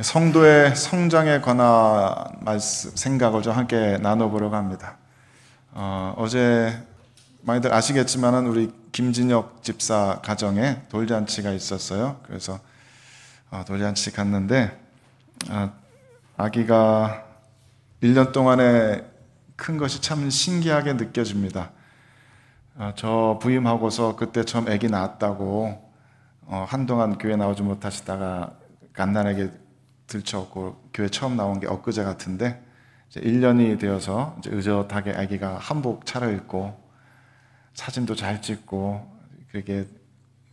성도의 성장에 관한 말씀, 생각을 좀 함께 나눠보려고 합니다. 어, 제 많이들 아시겠지만 우리 김진혁 집사 가정에 돌잔치가 있었어요. 그래서 어, 돌잔치 갔는데 아, 아기가 1년 동안에 큰 것이 참 신기하게 느껴집니다. 어, 저 부임하고서 그때 처음 아기 낳았다고 어, 한동안 교회 나오지 못하시다가 간단하게 들쳐고 교회 처음 나온 게 엊그제 같은데 이제 1년이 되어서 이제 의젓하게 아기가 한복 차려입고 사진도 잘 찍고 그게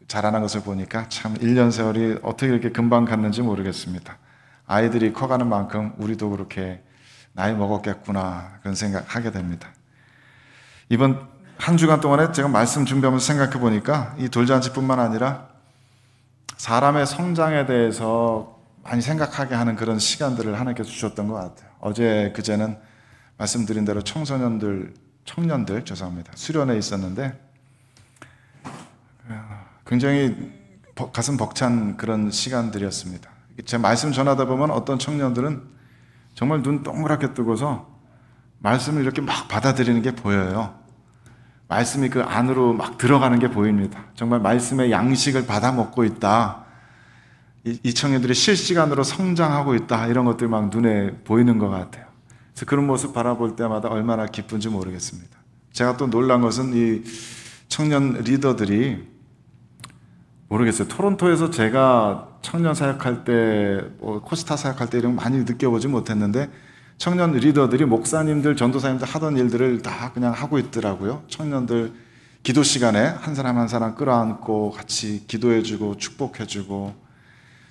자라는 것을 보니까 참 1년 세월이 어떻게 이렇게 금방 갔는지 모르겠습니다. 아이들이 커가는 만큼 우리도 그렇게 나이 먹었겠구나 그런 생각하게 됩니다. 이번 한 주간 동안에 제가 말씀 준비하면서 생각해 보니까 이 돌잔치뿐만 아니라 사람의 성장에 대해서 많이 생각하게 하는 그런 시간들을 하나님께서 주셨던 것 같아요. 어제 그제는 말씀드린 대로 청소년들 청년들 죄송합니다 수련회 있었는데 어, 굉장히 가슴 벅찬 그런 시간들이었습니다. 제 말씀 전하다 보면 어떤 청년들은 정말 눈 동그랗게 뜨고서 말씀을 이렇게 막 받아들이는 게 보여요. 말씀이 그 안으로 막 들어가는 게 보입니다. 정말 말씀의 양식을 받아 먹고 있다. 이, 청년들이 실시간으로 성장하고 있다 이런 것들 막 눈에 보이는 것 같아요. 그래서 그런 모습 바라볼 때마다 얼마나 기쁜지 모르겠습니다. 제가 또 놀란 것은 이 청년 리더들이 모르겠어요. 토론토에서 제가 청년 사역할 때, 뭐 코스타 사역할 때 이런 거 많이 느껴보지 못했는데 청년 리더들이 목사님들, 전도사님들 하던 일들을 다 그냥 하고 있더라고요. 청년들 기도 시간에 한 사람 한 사람 끌어안고 같이 기도해주고 축복해주고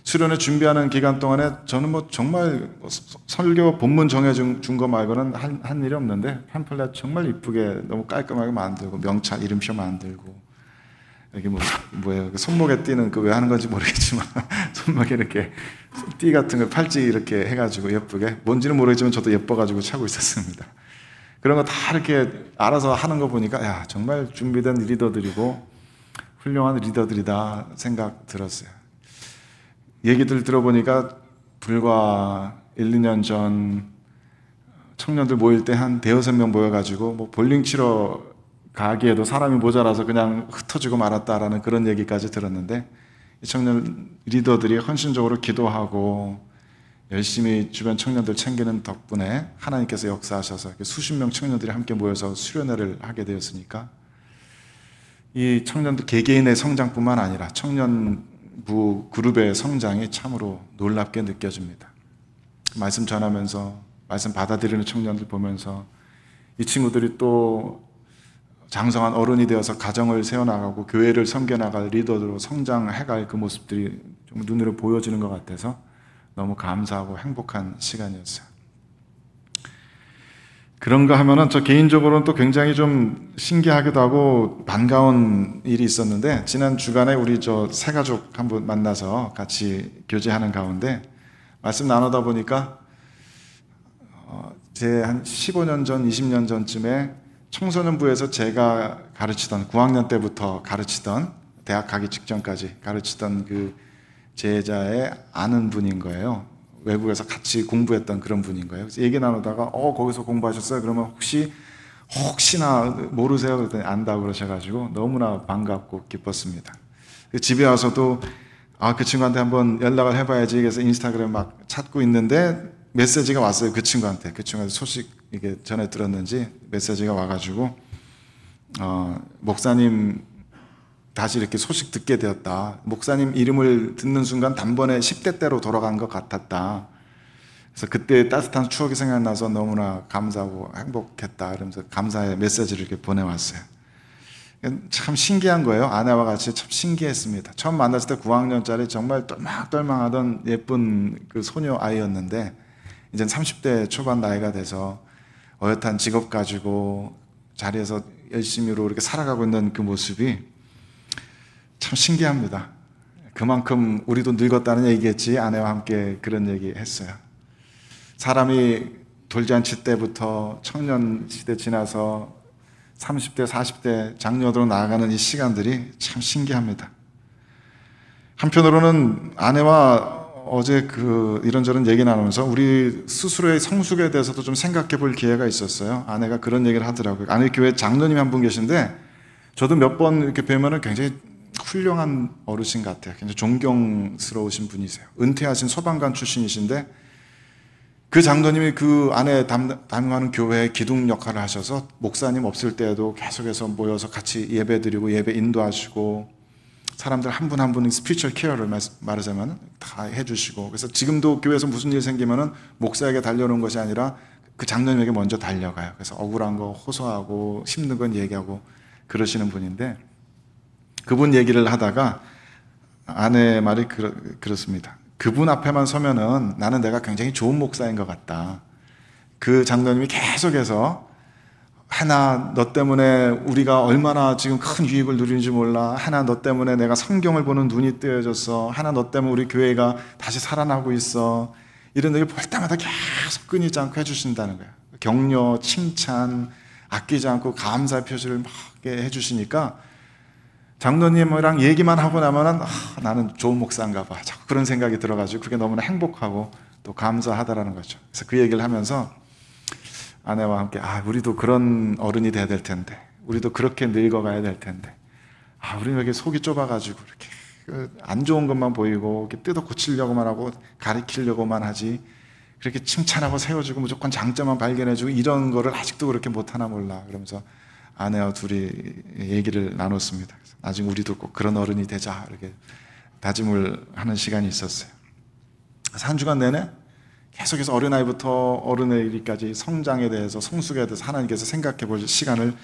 수련회 준비하는 기간 동안에 저는 뭐 정말 설교 본문 정해준 거 말고는 한, 한 일이 없는데 팜플렛 정말 이쁘게 너무 깔끔하게 만들고 명찰 이름표 만들고 이게 뭐, 뭐예요 그 손목에 띠는 그 왜 하는 건지 모르겠지만 손목에 이렇게 띠 같은 걸 팔찌 이렇게 해가지고 예쁘게 뭔지는 모르겠지만 저도 예뻐가지고 차고 있었습니다 그런 거 다 이렇게 알아서 하는 거 보니까 야 정말 준비된 리더들이고 훌륭한 리더들이다 생각 들었어요 얘기들 들어보니까 불과 1, 2년 전 청년들 모일 때 한 대여섯 명 모여가지고 뭐 볼링 치러 가기에도 사람이 모자라서 그냥 흩어지고 말았다라는 그런 얘기까지 들었는데 이 청년 리더들이 헌신적으로 기도하고 열심히 주변 청년들 챙기는 덕분에 하나님께서 역사하셔서 수십 명 청년들이 함께 모여서 수련회를 하게 되었으니까 이 청년들 개개인의 성장뿐만 아니라 청년 부 그룹의 성장이 참으로 놀랍게 느껴집니다. 말씀 전하면서 말씀 받아들이는 청년들 보면서 이 친구들이 또 장성한 어른이 되어서 가정을 세워나가고 교회를 섬겨나갈 리더로 성장해갈 그 모습들이 좀 눈으로 보여지는 것 같아서 너무 감사하고 행복한 시간이었어요. 그런가 하면은 저 개인적으로는 또 굉장히 좀 신기하기도 하고 반가운 일이 있었는데 지난 주간에 우리 저 세 가족 한분 만나서 같이 교제하는 가운데 말씀 나누다 보니까 어 제 한 15년 전, 20년 전쯤에 청소년부에서 제가 가르치던 9학년 때부터 가르치던 대학 가기 직전까지 가르치던 그 제자의 아는 분인 거예요. 외국에서 같이 공부했던 그런 분인가요? 얘기 나누다가 어 거기서 공부하셨어요? 그러면 혹시 혹시나 모르세요? 그랬더니 안다 그러셔가지고 너무나 반갑고 기뻤습니다. 그 집에 와서도 아그 친구한테 한번 연락을 해봐야지 그래서 인스타그램 막 찾고 있는데 메시지가 왔어요 그 친구한테 그 친구한테 소식 이게 전에 들었는지 메시지가 와가지고 어, 목사님 다시 이렇게 소식 듣게 되었다. 목사님 이름을 듣는 순간 단번에 10대 때로 돌아간 것 같았다. 그래서 그때 따뜻한 추억이 생각나서 너무나 감사하고 행복했다. 이러면서 감사의 메시지를 이렇게 보내왔어요. 참 신기한 거예요. 아내와 같이 참 신기했습니다. 처음 만났을 때 9학년짜리 정말 똘망똘망하던 예쁜 그 소녀 아이였는데 이제 30대 초반 나이가 돼서 어엿한 직업 가지고 자리에서 열심히로 이렇게 살아가고 있는 그 모습이 참 신기합니다. 그만큼 우리도 늙었다는 얘기겠지. 아내와 함께 그런 얘기 했어요. 사람이 돌잔치 때부터 청년 시대 지나서 30대, 40대 장녀으로 나아가는 이 시간들이 참 신기합니다. 한편으로는 아내와 어제 그 이런저런 얘기 나누면서 우리 스스로의 성숙에 대해서도 좀 생각해 볼 기회가 있었어요. 아내가 그런 얘기를 하더라고요. 아내 교회 장로님 한 분 계신데 저도 몇 번 이렇게 뵈면은 굉장히 훌륭한 어르신 같아요. 굉장히 존경스러우신 분이세요. 은퇴하신 소방관 출신이신데 그 장로님이 그 안에 담당하는 교회의 기둥 역할을 하셔서 목사님 없을 때에도 계속해서 모여서 같이 예배 드리고 예배 인도하시고 사람들 한 분 한 분이 스피처 케어를 말하자면 다 해주시고 그래서 지금도 교회에서 무슨 일 생기면은 목사에게 달려오는 것이 아니라 그 장로님에게 먼저 달려가요. 그래서 억울한 거 호소하고 힘든 건 얘기하고 그러시는 분인데 그분 얘기를 하다가 아내의 말이 그렇, 그렇습니다. 그분 앞에만 서면은 나는 내가 굉장히 좋은 목사인 것 같다. 그 장로님이 계속해서 하나 너 때문에 우리가 얼마나 지금 큰 유익을 누리는지 몰라. 하나 너 때문에 내가 성경을 보는 눈이 뜨여졌어. 하나 너 때문에 우리 교회가 다시 살아나고 있어. 이런 얘기 볼 때마다 계속 끊이지 않고 해주신다는 거야. 격려, 칭찬, 아끼지 않고 감사 표시를 막 해주시니까 장로님이랑 얘기만 하고 나면은 아, 나는 좋은 목사인가 봐. 자꾸 그런 생각이 들어가지고 그게 너무나 행복하고 또 감사하다라는 거죠. 그래서 그 얘기를 하면서 아내와 함께 아 우리도 그런 어른이 돼야 될 텐데, 우리도 그렇게 늙어가야 될 텐데, 아 우리는 여기 속이 좁아가지고 이렇게 안 좋은 것만 보이고 이렇게 뜯어 고치려고만 하고 가리키려고만 하지. 그렇게 칭찬하고 세워주고 무조건 장점만 발견해주고 이런 거를 아직도 그렇게 못하나 몰라. 그러면서 아내와 둘이 얘기를 나눴습니다. 나중에 우리도 꼭 그런 어른이 되자 이렇게 다짐을 하는 시간이 있었어요. 한 주간 내내 계속해서 어린아이부터 어른의 일까지 성장에 대해서 성숙에 대해서 하나님께서 생각해 볼 시간을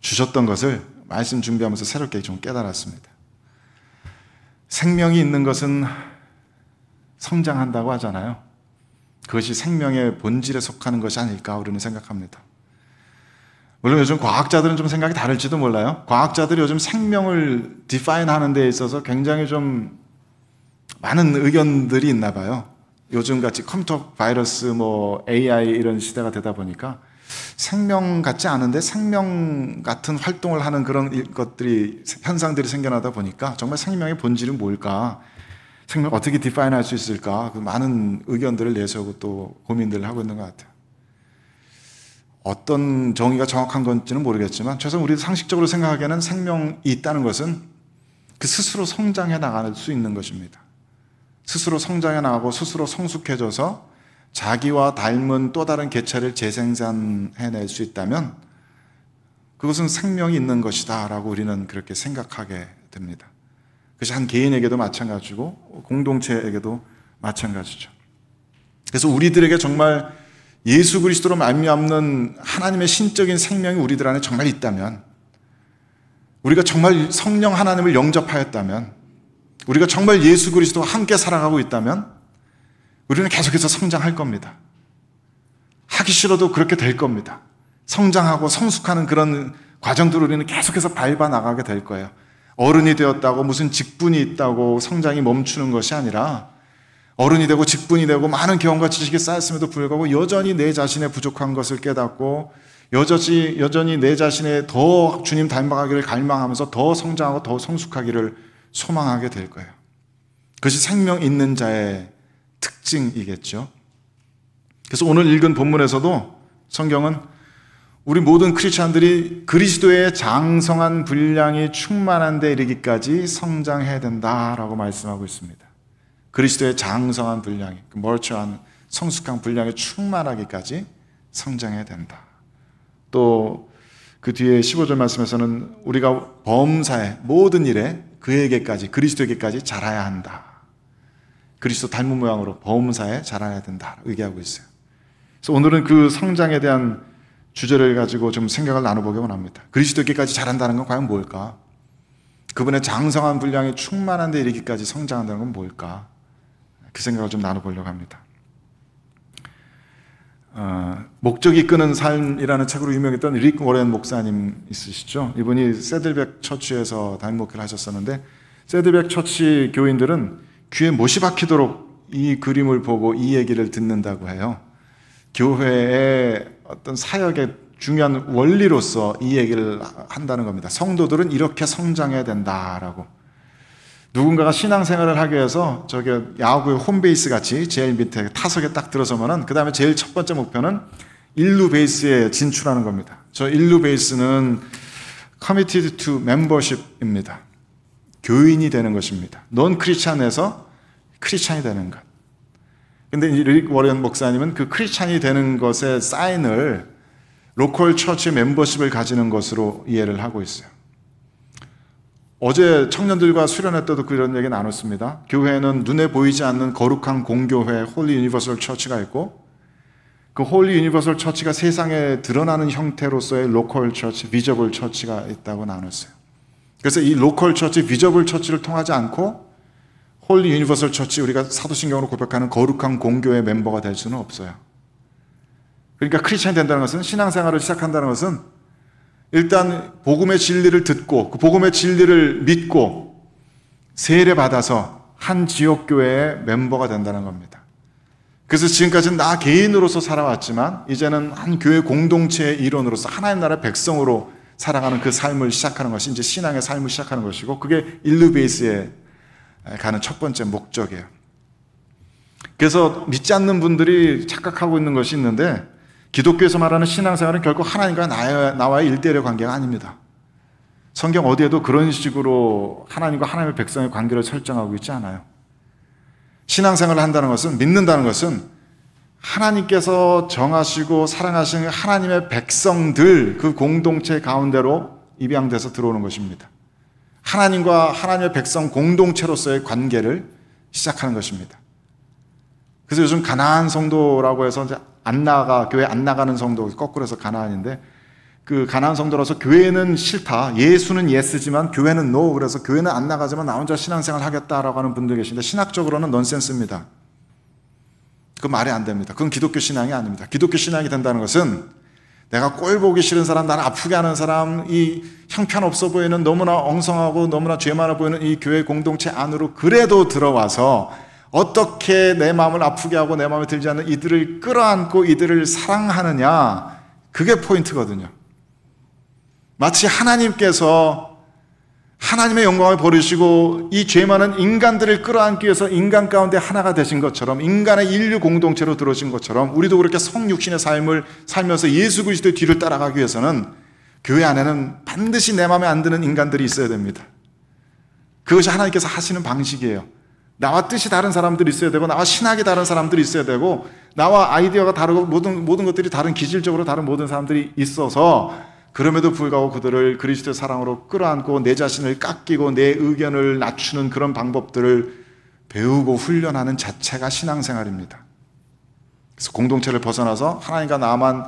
주셨던 것을 말씀 준비하면서 새롭게 좀 깨달았습니다. 생명이 있는 것은 성장한다고 하잖아요. 그것이 생명의 본질에 속하는 것이 아닐까 우리는 생각합니다. 물론 요즘 과학자들은 좀 생각이 다를지도 몰라요. 과학자들이 요즘 생명을 디파인 하는 데 있어서 굉장히 좀 많은 의견들이 있나 봐요. 요즘 같이 컴퓨터 바이러스 뭐 AI 이런 시대가 되다 보니까 생명 같지 않은데 생명 같은 활동을 하는 그런 것들이 현상들이 생겨나다 보니까 정말 생명의 본질은 뭘까? 생명 어떻게 디파인 할수 있을까? 그 많은 의견들을 내세우고 또 고민들을 하고 있는 것 같아요. 어떤 정의가 정확한 건지는 모르겠지만 최소한 우리 상식적으로 생각하기에는 생명이 있다는 것은 그 스스로 성장해 나갈 수 있는 것입니다. 스스로 성장해 나가고 스스로 성숙해져서 자기와 닮은 또 다른 개체를 재생산해낼 수 있다면 그것은 생명이 있는 것이다 라고 우리는 그렇게 생각하게 됩니다. 그것이 한 개인에게도 마찬가지고 공동체에게도 마찬가지죠. 그래서 우리들에게 정말 예수 그리스도로 말미암는 하나님의 신적인 생명이 우리들 안에 정말 있다면 우리가 정말 성령 하나님을 영접하였다면 우리가 정말 예수 그리스도와 함께 살아가고 있다면 우리는 계속해서 성장할 겁니다. 하기 싫어도 그렇게 될 겁니다. 성장하고 성숙하는 그런 과정들을 우리는 계속해서 밟아 나가게 될 거예요. 어른이 되었다고 무슨 직분이 있다고 성장이 멈추는 것이 아니라 어른이 되고 직분이 되고 많은 경험과 지식이 쌓였음에도 불구하고 여전히 내 자신의 부족한 것을 깨닫고 여전히, 여전히 내 자신의 더 주님 닮아가기를 갈망하면서 더 성장하고 더 성숙하기를 소망하게 될 거예요. 그것이 생명 있는 자의 특징이겠죠. 그래서 오늘 읽은 본문에서도 성경은 우리 모든 크리스천들이 그리스도의 장성한 분량이 충만한 데 이르기까지 성장해야 된다라고 말씀하고 있습니다. 그리스도의 장성한 분량이 그 멀쩡한 성숙한 분량에 충만하기까지 성장해야 된다. 또 그 뒤에 15절 말씀에서는 우리가 범사의 모든 일에 그에게까지 그리스도에게까지 자라야 한다. 그리스도 닮은 모양으로 범사에 자라야 된다. 얘기하고 있어요. 그래서 오늘은 그 성장에 대한 주제를 가지고 좀 생각을 나눠보기 원합니다. 그리스도께까지 자란다는 건 과연 뭘까? 그분의 장성한 분량이 충만한 데 이르기까지 성장한다는 건 뭘까? 그 생각을 좀 나눠보려고 합니다. 어, 목적이 끄는 삶이라는 책으로 유명했던 릭 워렌 목사님 있으시죠? 이분이 세들백 처치에서 담임 목회를 하셨었는데 세들백 처치 교인들은 귀에 못이 박히도록 이 그림을 보고 이 얘기를 듣는다고 해요. 교회의 어떤 사역의 중요한 원리로서 이 얘기를 한다는 겁니다. 성도들은 이렇게 성장해야 된다라고. 누군가가 신앙생활을 하기 위해서 저기 야구의 홈베이스 같이 제일 밑에 타석에 딱 들어서면은 그 다음에 제일 첫 번째 목표는 일루 베이스에 진출하는 겁니다. 저 일루 베이스는 committed to membership입니다. 교인이 되는 것입니다. 논 크리스찬에서 크리스찬이 되는 것. 근데 릭워리 목사님은 그 크리스찬이 되는 것의 사인을 로컬 처치 멤버십을 가지는 것으로 이해를 하고 있어요. 어제 청년들과 수련회 때도 그런 얘기 나눴습니다. 교회는 눈에 보이지 않는 거룩한 공교회, 홀리 유니버설 처치가 있고, 그 홀리 유니버설 처치가 세상에 드러나는 형태로서의 로컬 처치, 비저블 처치가 있다고 나눴어요. 그래서 이 로컬 처치, 비저블 처치를 통하지 않고, 홀리 유니버설 처치, 우리가 사도신경으로 고백하는 거룩한 공교회 멤버가 될 수는 없어요. 그러니까 크리스찬 된다는 것은, 신앙생활을 시작한다는 것은 일단 복음의 진리를 듣고 그 복음의 진리를 믿고 세례 받아서 한 지역 교회의 멤버가 된다는 겁니다. 그래서 지금까지는 나 개인으로서 살아왔지만 이제는 한 교회 공동체의 일원으로서 하나의 나라 백성으로 살아가는 그 삶을 시작하는 것이 이제 신앙의 삶을 시작하는 것이고 그게 인류 베이스에 가는 첫 번째 목적이에요. 그래서 믿지 않는 분들이 착각하고 있는 것이 있는데 기독교에서 말하는 신앙생활은 결국 하나님과 나와의 일대일의 관계가 아닙니다. 성경 어디에도 그런 식으로 하나님과 하나님의 백성의 관계를 설정하고 있지 않아요. 신앙생활을 한다는 것은, 믿는다는 것은 하나님께서 정하시고 사랑하신 하나님의 백성들 그 공동체 가운데로 입양돼서 들어오는 것입니다. 하나님과 하나님의 백성 공동체로서의 관계를 시작하는 것입니다. 그래서 요즘 가난한 성도라고 해서 이제 안 나가 교회 안 나가는 성도 거꾸로 해서 가난안인데그가난한 성도라서 교회는 싫다. 예수는 예스지만 교회는 노. 그래서 교회는 안 나가지만 나 혼자 신앙생활 하겠다라고 하는 분들 계신데 신학적으로는 넌센스입니다. 그 말이 안 됩니다. 그건 기독교 신앙이 아닙니다. 기독교 신앙이 된다는 것은 내가 꼴 보기 싫은 사람, 나를 아프게 하는 사람, 이 형편없어 보이는 너무나 엉성하고 너무나 죄 많아 보이는 이 교회 공동체 안으로 그래도 들어와서 어떻게 내 마음을 아프게 하고 내 마음에 들지 않는 이들을 끌어안고 이들을 사랑하느냐. 그게 포인트거든요. 마치 하나님께서 하나님의 영광을 버리시고 이 죄 많은 인간들을 끌어안기 위해서 인간 가운데 하나가 되신 것처럼 인간의 인류 공동체로 들어오신 것처럼 우리도 그렇게 성육신의 삶을 살면서 예수 그리스도의 뒤를 따라가기 위해서는 교회 안에는 반드시 내 마음에 안 드는 인간들이 있어야 됩니다. 그것이 하나님께서 하시는 방식이에요. 나와 뜻이 다른 사람들이 있어야 되고, 나와 신학이 다른 사람들이 있어야 되고, 나와 아이디어가 다르고, 모든, 모든 것들이 다른, 기질적으로 다른 모든 사람들이 있어서, 그럼에도 불구하고 그들을 그리스도의 사랑으로 끌어안고, 내 자신을 깎이고, 내 의견을 낮추는 그런 방법들을 배우고 훈련하는 자체가 신앙생활입니다. 그래서 공동체를 벗어나서 하나님과 나만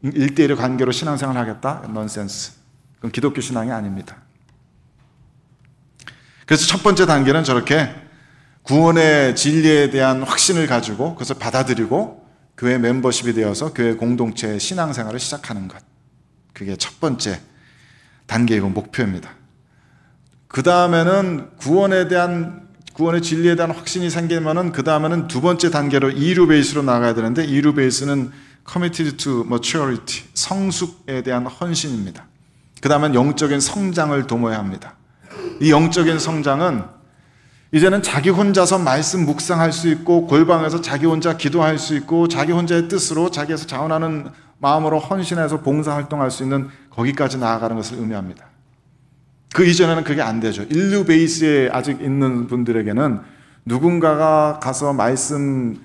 일대일의 관계로 신앙생활 하겠다? 넌센스. 그건 기독교 신앙이 아닙니다. 그래서 첫 번째 단계는 저렇게 구원의 진리에 대한 확신을 가지고 그것을 받아들이고 교회 멤버십이 되어서 교회 공동체의 신앙생활을 시작하는 것. 그게 첫 번째 단계이고 목표입니다. 그 다음에는 구원에 대한 구원의 진리에 대한 확신이 생기면은 그 다음에는 두 번째 단계로 이루 베이스로 나가야 되는데 이루 베이스는 committed to maturity 성숙에 대한 헌신입니다. 그 다음엔 영적인 성장을 도모해야 합니다. 이 영적인 성장은 이제는 자기 혼자서 말씀 묵상할 수 있고 골방에서 자기 혼자 기도할 수 있고 자기 혼자의 뜻으로 자기에서 자원하는 마음으로 헌신해서 봉사 활동할 수 있는 거기까지 나아가는 것을 의미합니다. 그 이전에는 그게 안 되죠. 인류 베이스에 아직 있는 분들에게는 누군가가 가서 말씀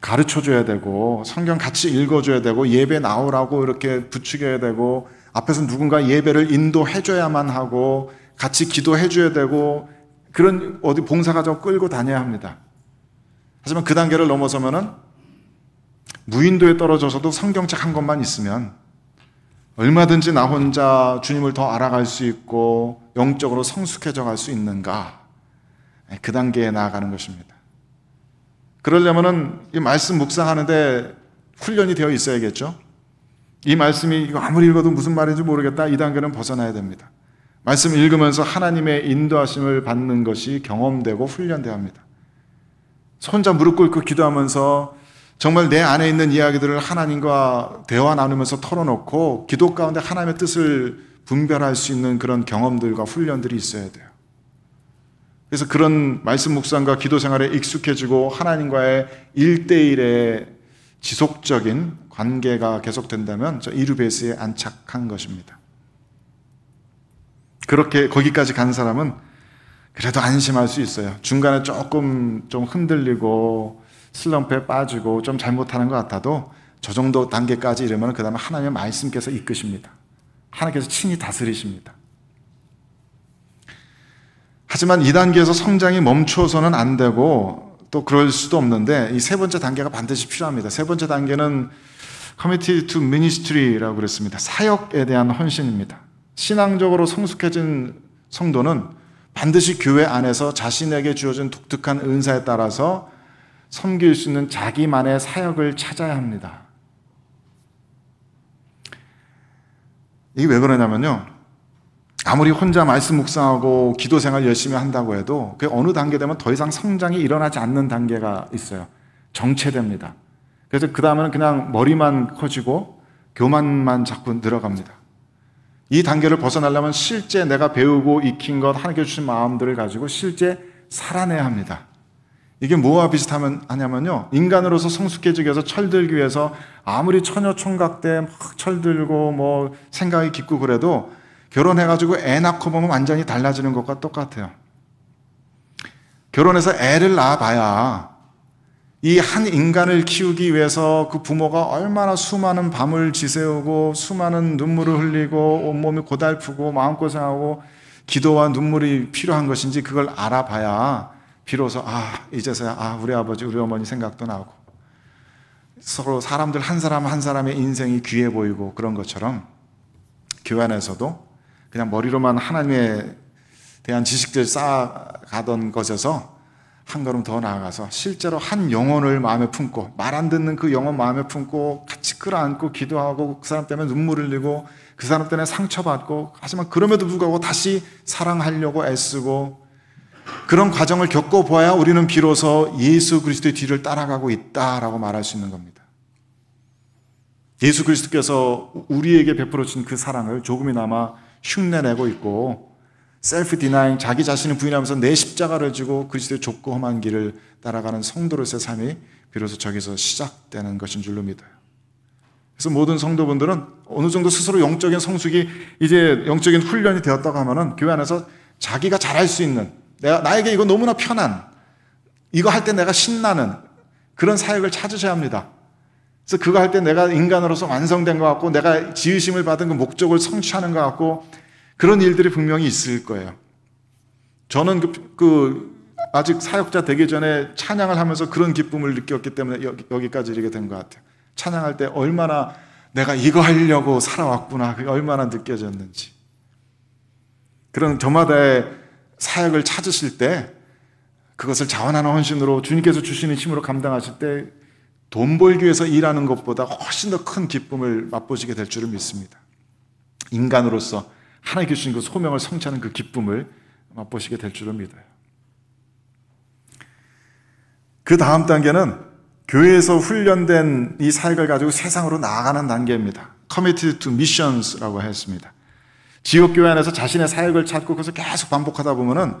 가르쳐 줘야 되고 성경 같이 읽어 줘야 되고 예배 나오라고 이렇게 부추겨야 되고 앞에서 누군가 예배를 인도해 줘야만 하고 같이 기도해 줘야 되고 그런 어디 봉사가족 끌고 다녀야 합니다. 하지만 그 단계를 넘어서면은 무인도에 떨어져서도 성경책 한 권만 있으면 얼마든지 나 혼자 주님을 더 알아갈 수 있고 영적으로 성숙해져 갈 수 있는가. 예, 그 단계에 나아가는 것입니다. 그러려면은 이 말씀 묵상하는데 훈련이 되어 있어야겠죠? 이 말씀이 이거 아무리 읽어도 무슨 말인지 모르겠다. 이 단계는 벗어나야 됩니다. 말씀 읽으면서 하나님의 인도하심을 받는 것이 경험되고 훈련되 합니다. 혼자 무릎 꿇고 기도하면서 정말 내 안에 있는 이야기들을 하나님과 대화 나누면서 털어놓고 기도 가운데 하나님의 뜻을 분별할 수 있는 그런 경험들과 훈련들이 있어야 돼요. 그래서 그런 말씀 묵상과 기도 생활에 익숙해지고 하나님과의 일대일의 지속적인 관계가 계속된다면 저 이루베스에 안착한 것입니다. 그렇게 거기까지 간 사람은 그래도 안심할 수 있어요. 중간에 조금 좀 흔들리고 슬럼프에 빠지고 좀 잘못하는 것 같아도 저 정도 단계까지 이르면 그 다음에 하나님의 말씀께서 이끄십니다. 하나님께서 친히 다스리십니다. 하지만 이 단계에서 성장이 멈춰서는 안 되고 또 그럴 수도 없는데 이 세 번째 단계가 반드시 필요합니다. 세 번째 단계는 커뮤니티 투 미니스트리라고 그랬습니다. 사역에 대한 헌신입니다. 신앙적으로 성숙해진 성도는 반드시 교회 안에서 자신에게 주어진 독특한 은사에 따라서 섬길 수 있는 자기만의 사역을 찾아야 합니다. 이게 왜 그러냐면요. 아무리 혼자 말씀 묵상하고 기도 생활 열심히 한다고 해도 그 어느 단계 되면 더 이상 성장이 일어나지 않는 단계가 있어요. 정체됩니다. 그래서 그 다음에는 그냥 머리만 커지고 교만만 자꾸 늘어갑니다. 이 단계를 벗어나려면 실제 내가 배우고 익힌 것, 하나님께 주신 마음들을 가지고 실제 살아내야 합니다. 이게 뭐와 비슷하면 하냐면요. 인간으로서 성숙해지기 위해서 철들기 위해서 아무리 처녀 총각 때막 철들고 뭐 생각이 깊고 그래도 결혼해가지고 애 낳고 보면 완전히 달라지는 것과 똑같아요. 결혼해서 애를 낳아봐야 이한 인간을 키우기 위해서 그 부모가 얼마나 수많은 밤을 지새우고 수많은 눈물을 흘리고 온몸이 고달프고 마음고생하고 기도와 눈물이 필요한 것인지 그걸 알아봐야 비로소 아 이제서야 아 우리 아버지 우리 어머니 생각도 나고 서로 사람들 한 사람 한 사람의 인생이 귀해 보이고 그런 것처럼 교회 안에서도 그냥 머리로만 하나님에 대한 지식들 쌓아가던 것에서 한 걸음 더 나아가서 실제로 한 영혼을 마음에 품고 말 안 듣는 그 영혼 마음에 품고 같이 끌어안고 기도하고 그 사람 때문에 눈물 흘리고 그 사람 때문에 상처받고 하지만 그럼에도 불구하고 다시 사랑하려고 애쓰고 그런 과정을 겪어봐야 우리는 비로소 예수 그리스도의 뒤를 따라가고 있다라고 말할 수 있는 겁니다. 예수 그리스도께서 우리에게 베풀어 주그 사랑을 조금이나마 흉내내고 있고 셀프 디나잉 자기 자신을 부인하면서 내 십자가를 지고 그리스도의 좁고 험한 길을 따라가는 성도로서의 삶이 비로소 저기서 시작되는 것인 줄로 믿어요. 그래서 모든 성도분들은 어느 정도 스스로 영적인 성숙이 이제 영적인 훈련이 되었다고 하면은 교회 안에서 자기가 잘할 수 있는 내가 나에게 이거 너무나 편한 이거 할 때 내가 신나는 그런 사역을 찾으셔야 합니다. 그래서 그거 할 때 내가 인간으로서 완성된 것 같고 내가 지으심을 받은 그 목적을 성취하는 것 같고 그런 일들이 분명히 있을 거예요. 저는 그, 그 아직 사역자 되기 전에 찬양을 하면서 그런 기쁨을 느꼈기 때문에 여기, 까지 이렇게 된 것 같아요. 찬양할 때 얼마나 내가 이거 하려고 살아왔구나. 그게 얼마나 느껴졌는지. 그런 저마다의 사역을 찾으실 때 그것을 자원하는 헌신으로 주님께서 주시는 힘으로 감당하실 때 돈 벌기 위해서 일하는 것보다 훨씬 더 큰 기쁨을 맛보시게 될 줄을 믿습니다. 인간으로서 하나님께 주신 그 소명을 성취하는 그 기쁨을 맛보시게 될 줄을 믿어요. 그 다음 단계는 교회에서 훈련된 이 사역을 가지고 세상으로 나아가는 단계입니다. Committed to Missions라고 했습니다. 지역교회 안에서 자신의 사역을 찾고 그것을 계속 반복하다 보면은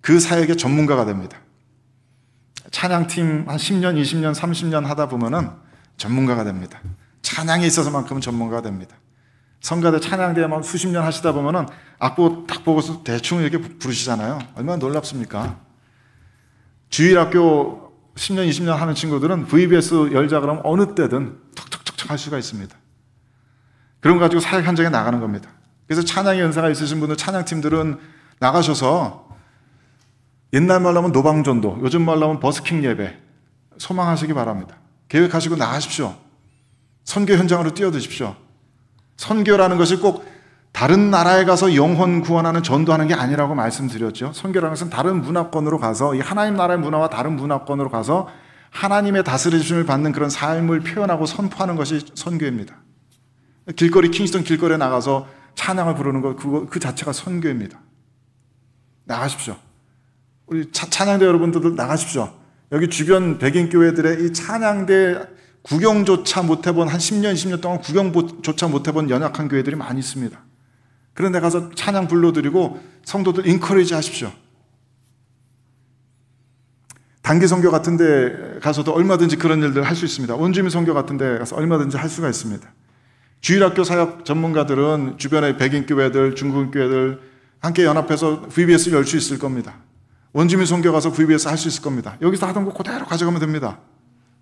그 사역의 전문가가 됩니다. 찬양팀 한 10년, 20년, 30년 하다 보면은 전문가가 됩니다. 찬양에 있어서만큼은 전문가가 됩니다. 성가대 찬양대만 수십 년 하시다 보면은 악보 딱 보고서 대충 이렇게 부르시잖아요. 얼마나 놀랍습니까? 주일학교 10년, 20년 하는 친구들은 VBS 열자 그러면 어느 때든 툭툭툭툭 할 수가 있습니다. 그런 거 가지고 사역 현장에 나가는 겁니다. 그래서 찬양 연사가 있으신 분들, 찬양팀들은 나가셔서 옛날 말로 하면 노방전도, 요즘 말로 하면 버스킹 예배 소망하시기 바랍니다. 계획하시고 나가십시오. 선교 현장으로 뛰어드십시오. 선교라는 것이 꼭 다른 나라에 가서 영혼 구원하는 전도하는 게 아니라고 말씀드렸죠. 선교라는 것은 다른 문화권으로 가서 이 하나님 나라의 문화와 다른 문화권으로 가서 하나님의 다스리심을 받는 그런 삶을 표현하고 선포하는 것이 선교입니다. 길거리 킹스턴 길거리에 나가서 찬양을 부르는 것그그 자체가 선교입니다. 나가십시오. 우리 찬양대 여러분들도 나가십시오. 여기 주변 백인 교회들의 이 찬양대 구경조차 못 해본 한 10년, 20년 동안 구경조차 못 해본 연약한 교회들이 많이 있습니다. 그런데 가서 찬양 불러드리고 성도들 인커리지 하십시오. 단기 선교 같은 데 가서도 얼마든지 그런 일들 할 수 있습니다. 원주민 선교 같은 데 가서 얼마든지 할 수가 있습니다. 주일학교 사역 전문가들은 주변의 백인 교회들, 중국인 교회들 함께 연합해서 VBS 열 수 있을 겁니다. 원주민 선교 가서 VBS 할 수 있을 겁니다. 여기서 하던 거 그대로 가져가면 됩니다.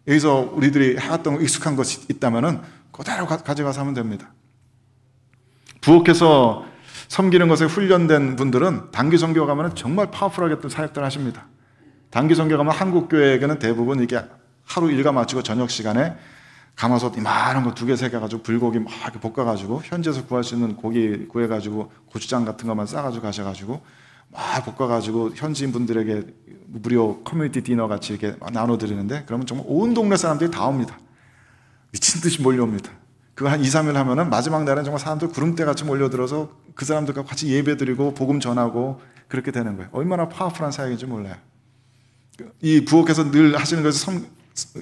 여기서 우리들이 해왔던 익숙한 것이 있다면은 그대로 가져가서 하면 됩니다. 부엌에서 섬기는 것에 훈련된 분들은 단기 선교 가면 정말 파워풀하게 어 사역들 하십니다. 단기 선교 가면 한국 교회에는 대부분 이게 하루 일과 마치고 저녁 시간에 가마솥 이만한 거두 개 세 개 가지고 불고기 막 볶아가지고 현지에서 구할 수 있는 고기 구해가지고 고추장 같은 것만 싸가지고 가셔가지고 막 볶아가지고 현지인 분들에게 무료 커뮤니티 디너 같이 이렇게 나눠드리는데 그러면 정말 온 동네 사람들이 다 옵니다. 미친 듯이 몰려옵니다. 그거 한 2, 3일 하면은 마지막 날엔 정말 사람들 구름대 같이 몰려들어서 그 사람들과 같이 예배 드리고 복음 전하고 그렇게 되는 거예요. 얼마나 파워풀한 사역인지 몰라요. 이 부엌에서 늘 하시는 것에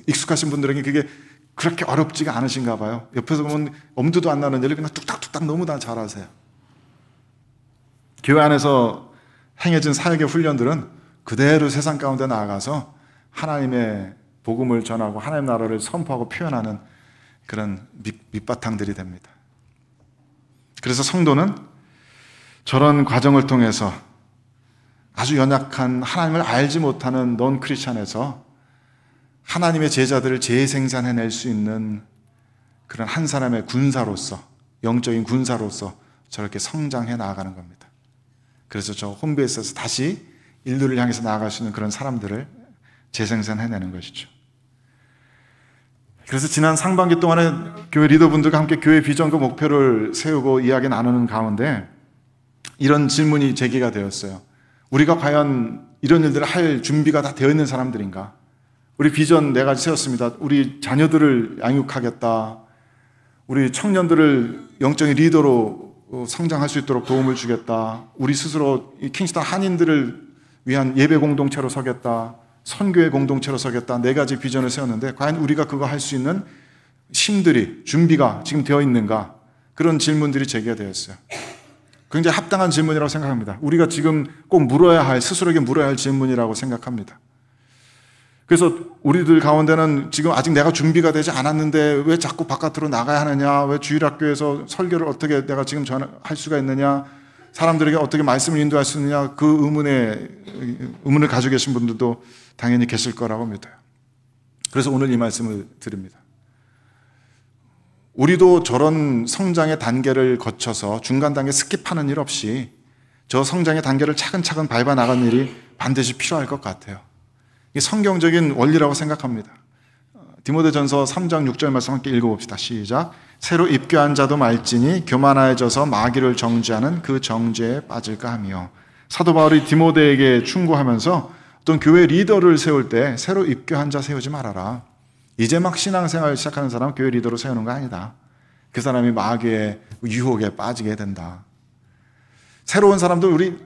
익숙하신 분들에게 그게 그렇게 어렵지가 않으신가 봐요. 옆에서 보면 엄두도 안 나는 일을 그냥 뚝딱뚝딱 너무 다 잘하세요. 교회 안에서 행해진 사역의 훈련들은 그대로 세상 가운데 나아가서 하나님의 복음을 전하고 하나님 나라를 선포하고 표현하는 그런 밑, 바탕들이 됩니다. 그래서 성도는 저런 과정을 통해서 아주 연약한 하나님을 알지 못하는 넌크리스천에서 하나님의 제자들을 재생산해낼 수 있는 그런 한 사람의 군사로서 영적인 군사로서 저렇게 성장해 나아가는 겁니다. 그래서 저 홈베이스에서 다시 인류를 향해서 나아갈 수 있는 그런 사람들을 재생산해내는 것이죠. 그래서 지난 상반기 동안에 교회 리더분들과 함께 교회 비전과 목표를 세우고 이야기 나누는 가운데 이런 질문이 제기가 되었어요. 우리가 과연 이런 일들을 할 준비가 다 되어 있는 사람들인가? 우리 비전 네 가지 세웠습니다. 우리 자녀들을 양육하겠다. 우리 청년들을 영적인 리더로 성장할 수 있도록 도움을 주겠다. 우리 스스로 킹스턴 한인들을 위한 예배 공동체로 서겠다. 선교의 공동체로 서겠다. 네 가지 비전을 세웠는데 과연 우리가 그거 할 수 있는 심들이 준비가 지금 되어 있는가? 그런 질문들이 제기가 되었어요. 굉장히 합당한 질문이라고 생각합니다. 우리가 지금 꼭 물어야 할 스스로에게 물어야 할 질문이라고 생각합니다. 그래서 우리들 가운데는 지금 아직 내가 준비가 되지 않았는데 왜 자꾸 바깥으로 나가야 하느냐, 왜 주일학교에서 설교를 어떻게 내가 지금 할 수가 있느냐, 사람들에게 어떻게 말씀을 인도할 수 있느냐 그 의문에 의문을 가지고 계신 분들도 당연히 계실 거라고 믿어요. 그래서 오늘 이 말씀을 드립니다. 우리도 저런 성장의 단계를 거쳐서 중간 단계 스킵하는 일 없이 저 성장의 단계를 차근차근 밟아 나가는 일이 반드시 필요할 것 같아요. 이 성경적인 원리라고 생각합니다. 디모데전서 3장 6절 말씀 함께 읽어봅시다. 시작. 새로 입교한 자도 말지니 교만하여져서 마귀를 정죄하는 그 정죄에 빠질까 하며 사도 바울이 디모데에게 충고하면서 어떤 교회 리더를 세울 때 새로 입교한 자 세우지 말아라. 이제 막 신앙생활 시작하는 사람 교회 리더로 세우는 거 아니다. 그 사람이 마귀의 유혹에 빠지게 된다. 새로운 사람들 우리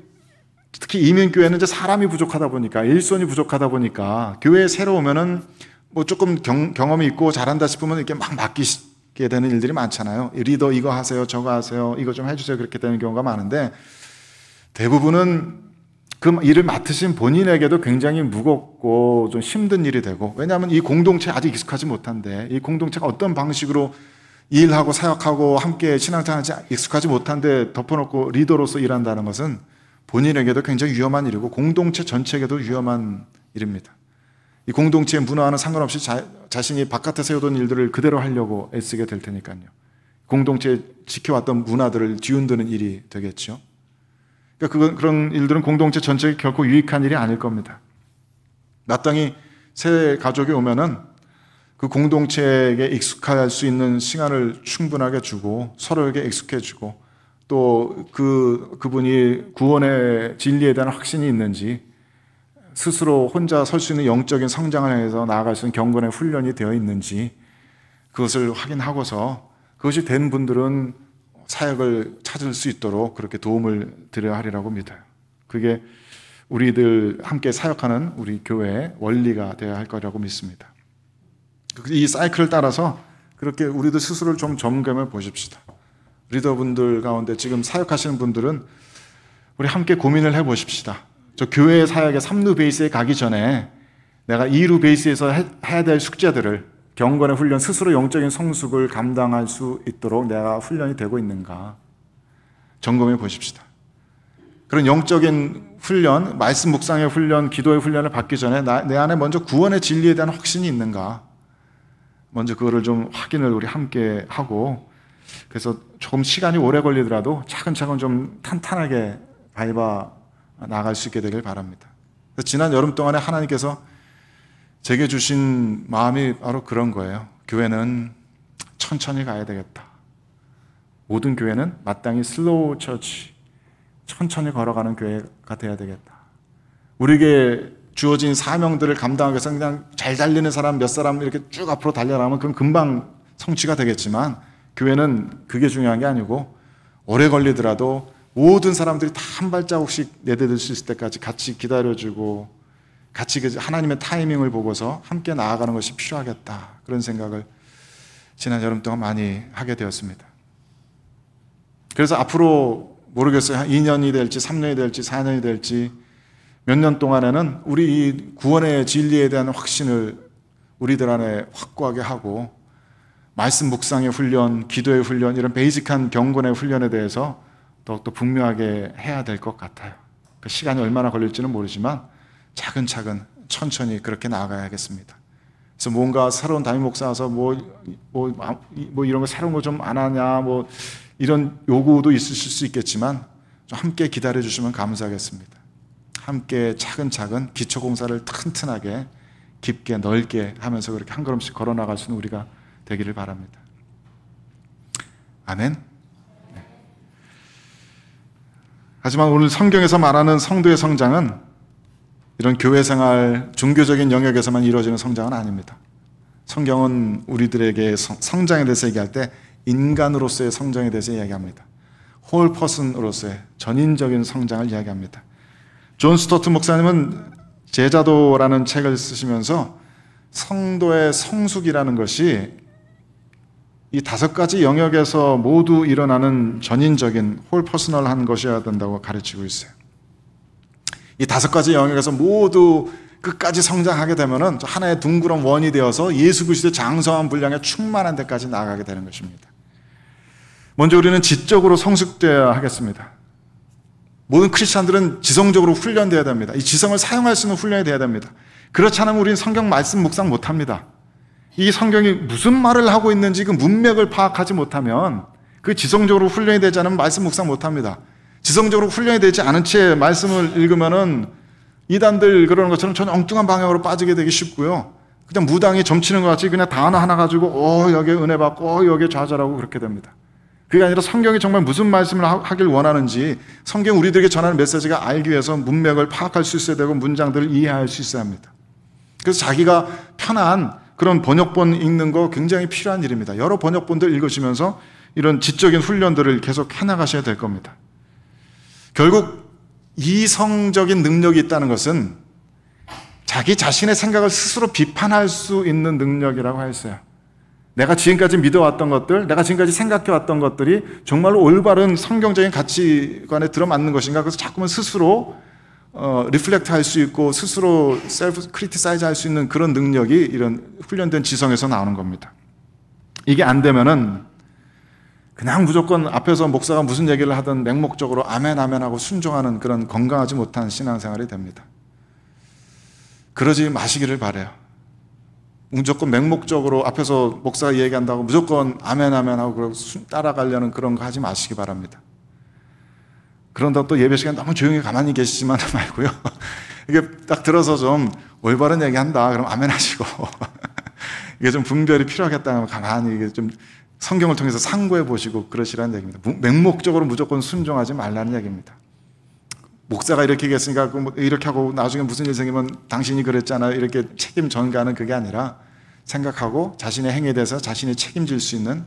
특히 이민교회는 이제 사람이 부족하다 보니까 일손이 부족하다 보니까 교회에 새로 오면은 뭐 조금 경, 경험이 있고 잘한다 싶으면 이렇게 막 맡기게 되는 일들이 많잖아요. 리더 이거 하세요, 저거 하세요, 이거 좀 해주세요. 그렇게 되는 경우가 많은데 대부분은 그 일을 맡으신 본인에게도 굉장히 무겁고 좀 힘든 일이 되고 왜냐하면 이 공동체 아직 익숙하지 못한데 이 공동체가 어떤 방식으로 일하고 사역하고 함께 신앙생활지 익숙하지 못한데 덮어놓고 리더로서 일한다는 것은 본인에게도 굉장히 위험한 일이고 공동체 전체에게도 위험한 일입니다. 이 공동체의 문화와는 상관없이 자, 신이 바깥에세 해오던 일들을 그대로 하려고 애쓰게 될 테니까요. 공동체에 지켜왔던 문화들을 뒤흔드는 일이 되겠죠. 그러니까 그런 일들은 공동체 전체에 결코 유익한 일이 아닐 겁니다. 마땅히 새 가족이 오면은 그 공동체에게 익숙할 수 있는 시간을 충분하게 주고 서로에게 익숙해지고 또 그 그분이 구원의 진리에 대한 확신이 있는지 스스로 혼자 설 수 있는 영적인 성장을 향해서 나아갈 수 있는 경건의 훈련이 되어 있는지 그것을 확인하고서 그것이 된 분들은 사역을 찾을 수 있도록 그렇게 도움을 드려야 하리라고 믿어요. 그게 우리들 함께 사역하는 우리 교회의 원리가 되어야 할 거라고 믿습니다. 그 이 사이클을 따라서 그렇게 우리도 스스로를 좀 점검해 보십시다. 리더분들 가운데 지금 사역하시는 분들은 우리 함께 고민을 해 보십시다. 저 교회 사역의 3루 베이스에 가기 전에 내가 2루 베이스에서 해, 야될 숙제들을 경건의 훈련, 스스로 영적인 성숙을 감당할 수 있도록 내가 훈련이 되고 있는가 점검해 보십시다. 그런 영적인 훈련, 말씀 묵상의 훈련, 기도의 훈련을 받기 전에 나, 내 안에 먼저 구원의 진리에 대한 확신이 있는가 먼저 그거를 좀 확인을 우리 함께 하고 그래서 조금 시간이 오래 걸리더라도 차근차근 좀 탄탄하게 바이 나아갈 수 있게 되길 바랍니다. 지난 여름 동안에 하나님께서 제게 주신 마음이 바로 그런 거예요. 교회는 천천히 가야 되겠다. 모든 교회는 마땅히 슬로우 처치, 천천히 걸어가는 교회가 되야 되겠다. 우리에게 주어진 사명들을 감당하기 위해서 그냥 잘 달리는 사람 몇 사람 이렇게 쭉 앞으로 달려나면 그건 금방 성취가 되겠지만 교회는 그게 중요한 게 아니고 오래 걸리더라도 모든 사람들이 다 한 발자국씩 내딛을 수 있을 때까지 같이 기다려주고 같이 그 하나님의 타이밍을 보고서 함께 나아가는 것이 필요하겠다. 그런 생각을 지난 여름 동안 많이 하게 되었습니다. 그래서 앞으로 모르겠어요. 한 2년이 될지 3년이 될지 4년이 될지 몇 년 동안에는 우리 이 구원의 진리에 대한 확신을 우리들 안에 확고하게 하고 말씀 묵상의 훈련, 기도의 훈련, 이런 베이직한 경건의 훈련에 대해서 더욱더 분명하게 해야 될 것 같아요. 그 시간이 얼마나 걸릴지는 모르지만 차근차근 천천히 그렇게 나아가야겠습니다. 그래서 뭔가 새로운 담임 목사 와서 뭐, 뭐, 뭐 이런 거 새로운 거 좀 안 하냐 뭐 이런 요구도 있으실 수 있겠지만 좀 함께 기다려 주시면 감사하겠습니다. 함께 차근차근 기초공사를 튼튼하게 깊게 넓게 하면서 그렇게 한 걸음씩 걸어 나갈 수 있는 우리가 되기를 바랍니다. 아멘. 하지만 오늘 성경에서 말하는 성도의 성장은 이런 교회 생활, 종교적인 영역에서만 이루어지는 성장은 아닙니다. 성경은 우리들에게 성장에 대해서 얘기할 때 인간으로서의 성장에 대해서 이야기합니다. 홀 퍼슨으로서의 전인적인 성장을 이야기합니다. 존 스토트 목사님은 제자도라는 책을 쓰시면서 성도의 성숙이라는 것이 이 다섯 가지 영역에서 모두 일어나는 전인적인 홀 퍼스널한 것이어야 된다고 가르치고 있어요. 이 다섯 가지 영역에서 모두 끝까지 성장하게 되면은 하나의 둥그런 원이 되어서 예수 그리스도 장성한 분량에 충만한 데까지 나아가게 되는 것입니다. 먼저 우리는 지적으로 성숙되어야 하겠습니다. 모든 크리스찬들은 지성적으로 훈련되어야 됩니다. 이 지성을 사용할 수 있는 훈련이 되어야 됩니다. 그렇지 않으면 우리는 성경 말씀 묵상 못합니다. 이 성경이 무슨 말을 하고 있는지 그 문맥을 파악하지 못하면 그 지성적으로 훈련이 되지 않으 말씀 묵상 못합니다. 지성적으로 훈련이 되지 않은 채 말씀을 읽으면은 이단들 그러는 것처럼 전혀 엉뚱한 방향으로 빠지게 되기 쉽고요. 그냥 무당이 점치는 것 같이 그냥 단어 하나 가지고 어여기 은혜 받고 어여기 좌절하고 그렇게 됩니다. 그게 아니라 성경이 정말 무슨 말씀을 하길 원하는지 성경 우리들에게 전하는 메시지가 알기 위해서 문맥을 파악할 수 있어야 되고 문장들을 이해할 수 있어야 합니다. 그래서 자기가 편한 그런 번역본 읽는 거 굉장히 필요한 일입니다. 여러 번역본들 읽으시면서 이런 지적인 훈련들을 계속 해나가셔야 될 겁니다. 결국 이성적인 능력이 있다는 것은 자기 자신의 생각을 스스로 비판할 수 있는 능력이라고 했어요. 내가 지금까지 믿어왔던 것들, 내가 지금까지 생각해왔던 것들이 정말로 올바른 성경적인 가치관에 들어맞는 것인가? 그래서 자꾸만 스스로 어, 리플렉트 할 수 있고 스스로 셀프 크리티사이즈 할 수 있는 그런 능력이 이런 훈련된 지성에서 나오는 겁니다. 이게 안 되면은 그냥 무조건 앞에서 목사가 무슨 얘기를 하든 맹목적으로 아멘 아멘 하고 순종하는 그런 건강하지 못한 신앙생활이 됩니다. 그러지 마시기를 바래요. 무조건 맹목적으로 앞에서 목사가 얘기한다고 무조건 아멘 아멘 하고 따라가려는 그런 거 하지 마시기 바랍니다. 그런다고 또 예배 시간 너무 조용히 가만히 계시지만 말고요. 이게 딱 들어서 좀 올바른 얘기 한다. 그럼 아멘 하시고. 이게 좀 분별이 필요하겠다 하면 가만히 이게 좀 성경을 통해서 상고해 보시고 그러시라는 얘기입니다. 맹목적으로 무조건 순종하지 말라는 얘기입니다. 목사가 이렇게 얘기했으니까 그 뭐 이렇게 하고 나중에 무슨 일 생기면 당신이 그랬잖아. 이렇게 책임 전가는 그게 아니라 생각하고 자신의 행위에 대해서 자신이 책임질 수 있는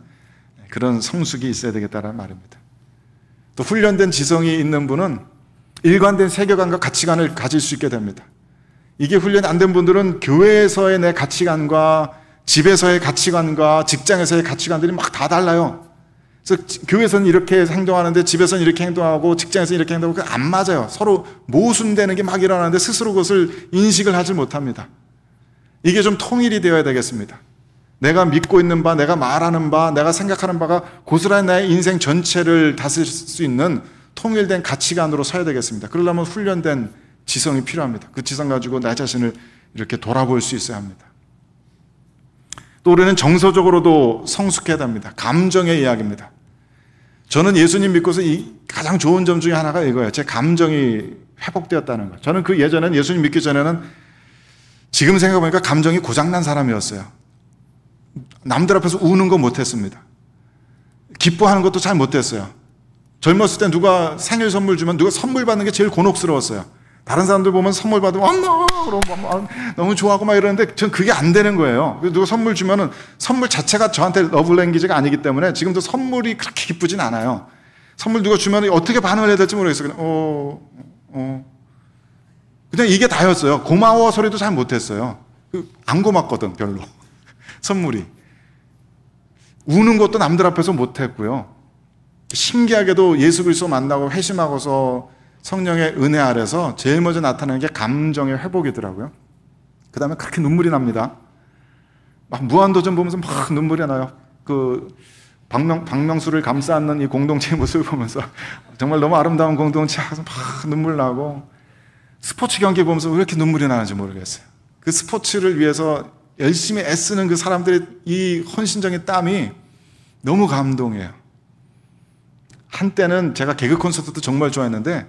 그런 성숙이 있어야 되겠다는 말입니다. 또 훈련된 지성이 있는 분은 일관된 세계관과 가치관을 가질 수 있게 됩니다. 이게 훈련 안 된 분들은 교회에서의 내 가치관과 집에서의 가치관과 직장에서의 가치관들이 막 다 달라요. 그래서 교회에서는 이렇게 행동하는데 집에서는 이렇게 행동하고 직장에서는 이렇게 행동하고 안 맞아요. 서로 모순되는 게 막 일어나는데 스스로 그것을 인식을 하지 못합니다. 이게 좀 통일이 되어야 되겠습니다. 내가 믿고 있는 바, 내가 말하는 바, 내가 생각하는 바가 고스란히 나의 인생 전체를 다스릴 수 있는 통일된 가치관으로 서야 되겠습니다. 그러려면 훈련된 지성이 필요합니다. 그 지성 가지고 나 자신을 이렇게 돌아볼 수 있어야 합니다. 또 우리는 정서적으로도 성숙해야 됩니다. 감정의 이야기입니다. 저는 예수님 믿고서 이 가장 좋은 점 중에 하나가 이거예요. 제 감정이 회복되었다는 거. 저는 그 예전엔 예수님 믿기 전에는 지금 생각해보니까 감정이 고장난 사람이었어요. 남들 앞에서 우는 거 못했습니다. 기뻐하는 것도 잘 못했어요. 젊었을 때 누가 생일 선물 주면 누가 선물 받는 게 제일 곤혹스러웠어요. 다른 사람들 보면 선물 받으면 엄마 너무 좋아하고 막 이러는데 전 그게 안 되는 거예요. 누가 선물 주면은 선물 자체가 저한테 러블랭귀지가 아니기 때문에 지금도 선물이 그렇게 기쁘진 않아요. 선물 누가 주면 어떻게 반응을 해야 될지 모르겠어요. 그냥 어, 어. 그냥 이게 다였어요. 고마워 소리도 잘 못했어요. 안 고맙거든 별로 선물이. 우는 것도 남들 앞에서 못했고요. 신기하게도 예수 그리스도 만나고 회심하고서 성령의 은혜 아래서 제일 먼저 나타나는 게 감정의 회복이더라고요. 그 다음에 그렇게 눈물이 납니다. 막 무한도전 보면서 막 눈물이 나요. 그 박명, 박명수를 감싸안는 이 공동체의 모습을 보면서 정말 너무 아름다운 공동체 에서막 눈물 나고 스포츠 경기 보면서 왜 이렇게 눈물이 나는지 모르겠어요. 그 스포츠를 위해서 열심히 애쓰는 그 사람들의 이 헌신적인 땀이 너무 감동해요. 한때는 제가 개그 콘서트도 정말 좋아했는데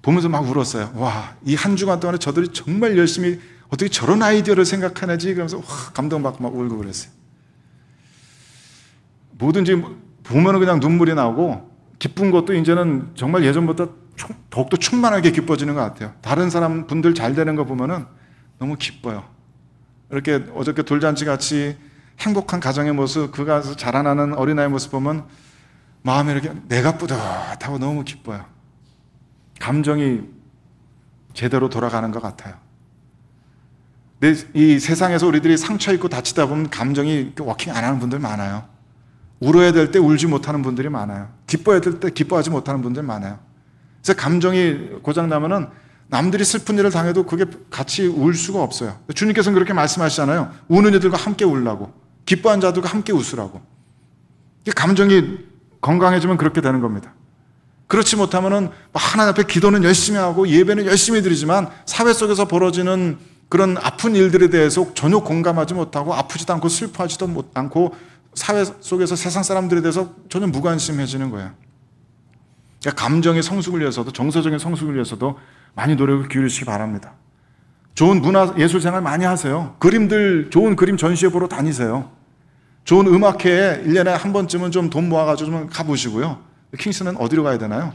보면서 막 울었어요. 와, 이 한 주간 동안에 저들이 정말 열심히 어떻게 저런 아이디어를 생각하나지? 그러면서 와, 감동받고 막 울고 그랬어요. 뭐든지 보면 그냥 눈물이 나고 기쁜 것도 이제는 정말 예전보다 더욱더 충만하게 기뻐지는 것 같아요. 다른 사람 분들 잘 되는 거 보면은 너무 기뻐요. 이렇게 어저께 돌잔치 같이 행복한 가정의 모습, 그가 자라나는 어린아이 모습 보면 마음이 이렇게 내가 뿌듯하고 너무 기뻐요. 감정이 제대로 돌아가는 것 같아요. 이 세상에서 우리들이 상처 입고 다치다 보면 감정이 워킹 안 하는 분들 많아요. 울어야 될 때 울지 못하는 분들이 많아요. 기뻐야 될 때 기뻐하지 못하는 분들이 많아요. 그래서 감정이 고장나면은 남들이 슬픈 일을 당해도 그게 같이 울 수가 없어요. 주님께서는 그렇게 말씀하시잖아요. 우는 이들과 함께 울라고. 기뻐한 자들과 함께 웃으라고. 감정이 건강해지면 그렇게 되는 겁니다. 그렇지 못하면은 하나님 앞에 기도는 열심히 하고 예배는 열심히 드리지만 사회 속에서 벌어지는 그런 아픈 일들에 대해서 전혀 공감하지 못하고 아프지도 않고 슬퍼하지도 못 않고 사회 속에서 세상 사람들에 대해서 전혀 무관심해지는 거예요. 그러니까 감정의 성숙을 위해서도 정서적인 성숙을 위해서도 많이 노력을 기울이시기 바랍니다. 좋은 문화 예술 생활 많이 하세요. 그림들 좋은 그림 전시회 보러 다니세요. 좋은 음악회에 1년에 한 번쯤은 좀 돈 모아 가지고 좀 가보시고요. 킹스는 어디로 가야 되나요?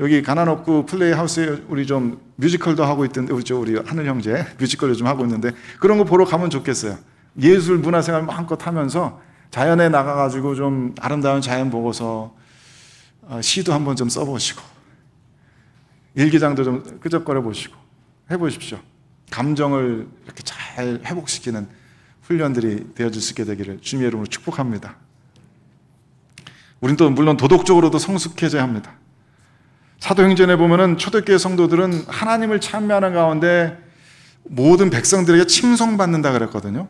여기 가난없고 플레이 하우스에 우리 좀 뮤지컬도 하고 있던 우리 우리 하늘 형제 뮤지컬 요즘 하고 있는데 그런 거 보러 가면 좋겠어요. 예술 문화 생활 마음껏 하면서 자연에 나가 가지고 좀 아름다운 자연 보고서 어, 시도 한번 좀 써보시고 일기장도 좀 끄적거려 보시고 해보십시오. 감정을 이렇게 잘 회복시키는 훈련들이 되어질 수 있게 되기를 주님의 이름으로 축복합니다. 우린 또 물론 도덕적으로도 성숙해져야 합니다. 사도행전에 보면은 초대교회 성도들은 하나님을 찬미하는 가운데 모든 백성들에게 침성받는다 그랬거든요.